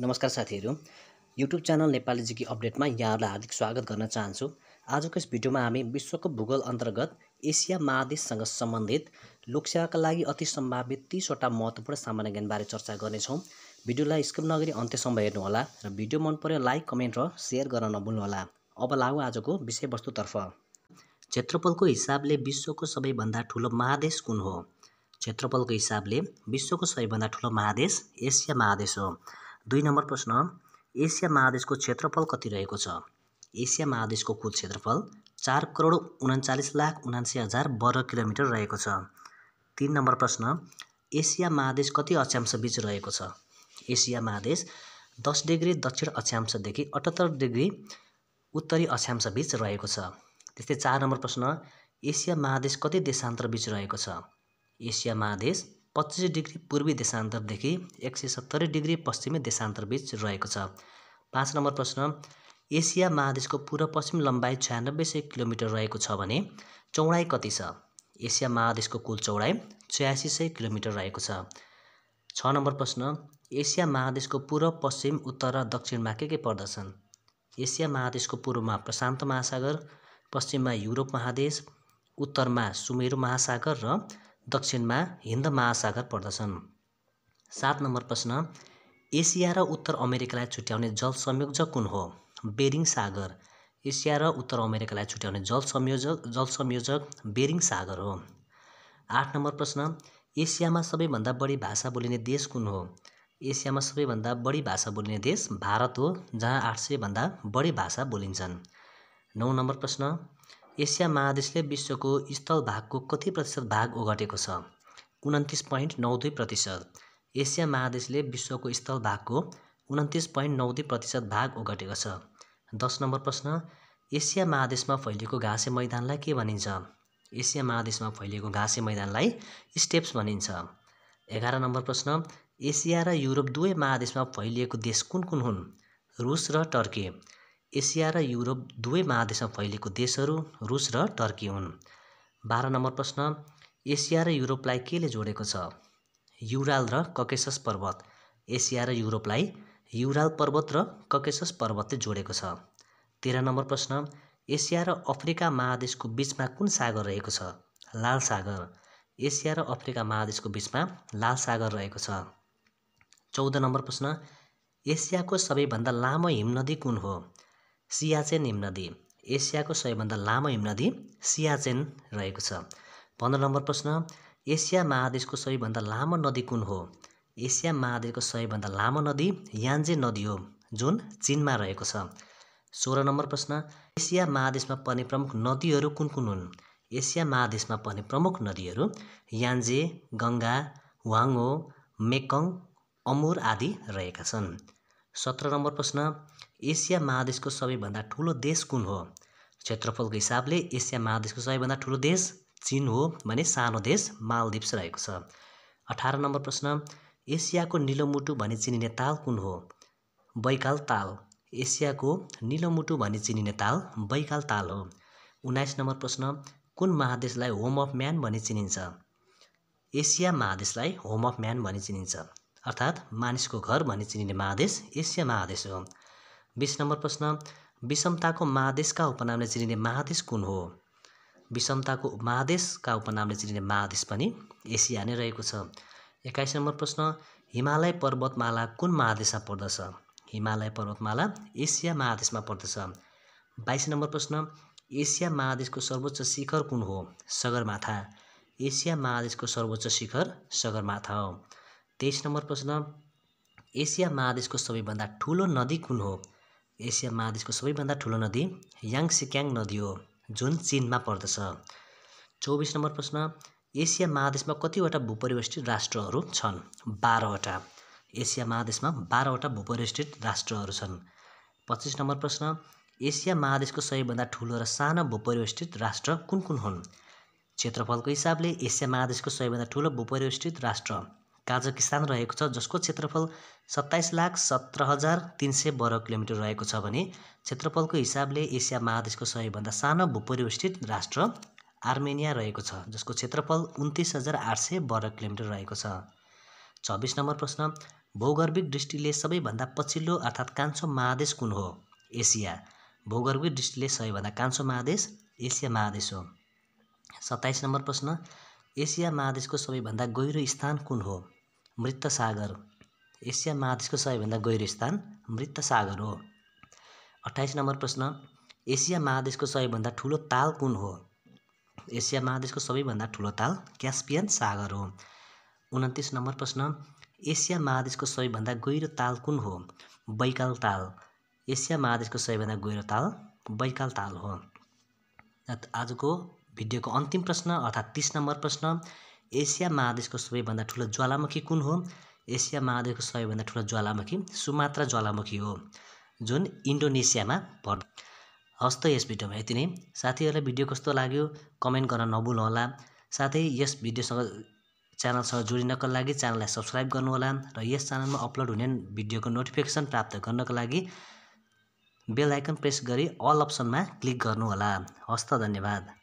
नमस्कार साथीहरू YouTube channel Nepali जिकी अपडेटमा यहाँहरूलाई हार्दिक स्वागत गर्न चाहन्छु आजको यस भिडियोमा हामी विश्वको भूगोल अन्तर्गत एसिया महादेशसँग सम्बन्धित लोकसेवाका लागि अति सम्भावित तिसवटा महत्त्वपूर्ण सामान्य ज्ञानबारे चर्चा गर्नेछौँ भिडियोलाई स्किप नगरी अन्त्यसम्म हेर्नुहोला र भिडियो मन पऱ्यो लाइक कमेन्ट र सेयर गर्न नभुल्नुहोला अब लागु आजको विषयवस्तुतर्फ क्षेत्रफलको हिसाबले विश्वको सबैभन्दा ठुलो महादेश कुन हो क्षेत्रफलको हिसाबले विश्वको सबैभन्दा ठुलो महादेश एसिया महादेश हो दुई नम्बर प्रश्न एसिया महादेशको क्षेत्रफल कति रहेको छ एसिया महादेशको कुल क्षेत्रफल चार करोड उन्चालिस लाख उनासी हजार वर्ग किलोमिटर रहेको छ तिन नम्बर प्रश्न एसिया महादेश कति अक्षांश बिच रहेको छ एसिया महादेश दस डिग्री दक्षिण अक्षांशदेखि अठहत्तर डिग्री उत्तरी अक्षांश बिच रहेको छ त्यस्तै चार नम्बर प्रश्न एसिया महादेश कति देशान्तर बिच रहेको छ एसिया महादेश पच्चिस डिग्री पूर्वी देशान्तरदेखि एक सय सत्तरी डिग्री पश्चिमी देशान्तरबीच रहेको छ पाँच नम्बर प्रश्न एसिया महादेशको पूर्व पश्चिम लम्बाइ छयानब्बे सय किलोमिटर रहेको छ भने चौडाइ कति छ एसिया महादेशको कुल चौडाइ छयासी सय किलोमिटर रहेको छ छ नम्बर प्रश्न एसिया महादेशको पूर्व पश्चिम उत्तर र दक्षिणमा के के पर्दछन् एसिया महादेशको पूर्वमा प्रशान्त महासागर पश्चिममा युरोप महादेश उत्तरमा सुमेरु महासागर र दक्षिणमा हिन्द महासागर पर्दछन् सात नम्बर प्रश्न एसिया र उत्तर अमेरिकालाई छुट्याउने जल संयोजक कुन हो बेरिङ सागर एसिया र उत्तर अमेरिकालाई छुट्याउने जल संयोजक जल संयोजक बेरिङ सागर हो आठ नम्बर प्रश्न एसियामा सबैभन्दा बढी भाषा बोलिने देश कुन हो एसियामा सबैभन्दा बढी भाषा बोलिने देश भारत हो जहाँ आठ सयभन्दा बढी भाषा बोलिन्छन् नौ नम्बर प्रश्न एसिया महादेशले विश्वको स्थल भागको कति प्रतिशत भाग ओगटेको छ उन्तिस पोइन्ट नौ दुई प्रतिशत एसिया महादेशले विश्वको स्थल भागको उन्तिस पोइन्ट नौ दुई प्रतिशत भाग ओगटेको छ दस नम्बर प्रश्न एसिया महादेशमा फैलिएको घाँसे मैदानलाई के भनिन्छ एसिया महादेशमा फैलिएको घाँसे मैदानलाई स्टेप्स भनिन्छ एघार नम्बर प्रश्न एसिया र युरोप दुवै महादेशमा फैलिएको देश कुन कुन हुन् रुस र टर्की एसिया र युरोप दुवै महादेशमा फैलिएको देशहरू रुस र टर्की हुन् बाह्र नम्बर प्रश्न एसिया र युरोपलाई केले जोडेको छ युराल र ककेसस पर्वत एसिया र युरोपलाई युराल पर्वत र ककेसस पर्वतले जोडेको छ तेह्र नम्बर प्रश्न एसिया र अफ्रिका महादेशको बिचमा कुन सागर रहेको छ लाल सागर एसिया र अफ्रिका महादेशको बिचमा लाल सागर रहेको छ चौध नम्बर प्रश्न एसियाको सबैभन्दा लामो हिमनदी कुन हो सियाचेन हिमनदी एसियाको सबैभन्दा लामो हिमनदी सियाचेन रहेको छ पन्ध्र नम्बर प्रश्न एसिया महादेशको सबैभन्दा लामो नदी कुन हो एसिया महादेशको सबैभन्दा लामो नदी यान्जे नदी हो जुन चिनमा रहेको छ सोह्र नम्बर प्रश्न एसिया महादेशमा पर्ने प्रमुख नदीहरू कुन कुन हुन् एसिया महादेशमा पर्ने प्रमुख नदीहरू यान्जे गङ्गा वाङ्गो मेकङ अमुर आदि रहेका छन् सत्र नम्बर प्रश्न एसिया महादेशको सबैभन्दा ठुलो देश कुन हो क्षेत्रफलको हिसाबले एसिया महादेशको सबैभन्दा ठुलो देश चिन हो भने सानो देश मालदिप्स रहेको छ अठार नम्बर प्रश्न एसियाको निलोमुटु भने चिनिने ताल कुन हो बैकाल ताल एसियाको निलोमुटु भने चिनिने ताल बैकाल ताल हो उन्नाइस नम्बर प्रश्न कुन महादेशलाई होम अफ म्यान भने चिनिन्छ एसिया महादेशलाई होम अफ म्यान भने चिनिन्छ अर्थात् मानिसको घर भन्ने चिनिने महादेश एसिया महादेश हो बिस नम्बर प्रश्न विषमताको महादेशका उपनामले चिनिने महादेश कुन हो विषमताको महादेशका उपनामले चिनिने महादेश पनि एसिया नै रहेको छ एक्काइस नम्बर प्रश्न हिमालय पर्वतमाला कुन महादेशमा पर्दछ हिमालय पर्वतमाला एसिया महादेशमा पर्दछ बाइस नम्बर प्रश्न एसिया महादेशको सर्वोच्च शिखर कुन हो सगरमाथा एसिया महादेशको सर्वोच्च शिखर सगरमाथा हो तेइस नम्बर प्रश्न एसिया महादेशको सबैभन्दा ठुलो नदी कुन हो एसिया महादेशको सबैभन्दा ठुलो नदी याङसिक्याङ नदी हो जुन चिनमा पर्दछ चौबिस नम्बर प्रश्न एसिया महादेशमा कतिवटा भूपरिवेष्टित राष्ट्रहरू छन् बाह्रवटा एसिया महादेशमा बाह्रवटा भूपरिवेष्टित राष्ट्रहरू छन् पच्चिस नम्बर प्रश्न एसिया महादेशको सबैभन्दा ठुलो र सानो भूपरिवेष्टित राष्ट्र कुन कुन हुन् क्षेत्रफलको हिसाबले एसिया महादेशको सबैभन्दा ठुलो भूपरिवेष्टित राष्ट्र काजकिस्तान रहेको छ जसको क्षेत्रफल सत्ताइस लाख सत्र हजार तिन सय वर्ग किलोमिटर रहेको छ भने क्षेत्रफलको हिसाबले एसिया महादेशको सबैभन्दा सानो भूपरिवेष्टित राष्ट्र आर्मेनिया रहेको छ जसको क्षेत्रफल उन्तिस हजार आठ सय वर्ग किलोमिटर रहेको छ छब्बिस नम्बर प्रश्न भौगर्भिक दृष्टिले सबैभन्दा पछिल्लो अर्थात् कान्छो महादेश कुन हो एसिया भौगर्भिक दृष्टिले सबैभन्दा कान्छो महादेश एसिया महादेश हो सत्ताइस नम्बर प्रश्न एसिया महादेशको सबैभन्दा गहिरो स्थान कुन हो मृत सागर एसिया महादेशको सबैभन्दा गहिरो स्थान मृत सागर हो अठाइस नम्बर प्रश्न एसिया महादेशको सबैभन्दा ठुलो ताल कुन हो एसिया महादेशको सबैभन्दा ठुलो ताल क्यास्पियन सागर हो उन्तिस नम्बर प्रश्न एसिया महादेशको सबैभन्दा गहिरो ताल कुन हो बैकाल ताल एसिया महादेशको सबैभन्दा गहिरो ताल बैकाल ताल हो आजको भिडियोको अन्तिम प्रश्न अर्थात् तिस नम्बर प्रश्न एसिया महादेशको सबैभन्दा ठुलो ज्वालामुखी कुन हो एसिया महादेशको सबैभन्दा ठुलो ज्वालामुखी सुमात्रा ज्वालामुखी हो जुन इन्डोनेसियामा पर्छ हस् त यस भिडियोमा यति नै साथीहरूलाई भिडियो कस्तो लाग्यो कमेन्ट गर्न नभुल्नुहोला साथै यस भिडियोसँग च्यानलसँग जोडिनको लागि च्यानललाई सब्सक्राइब गर्नुहोला र यस च्यानलमा अपलोड हुने भिडियोको नोटिफिकेसन प्राप्त गर्नको लागि बेल आइकन प्रेस गरी अल अप्सनमा क्लिक गर्नुहोला हस् धन्यवाद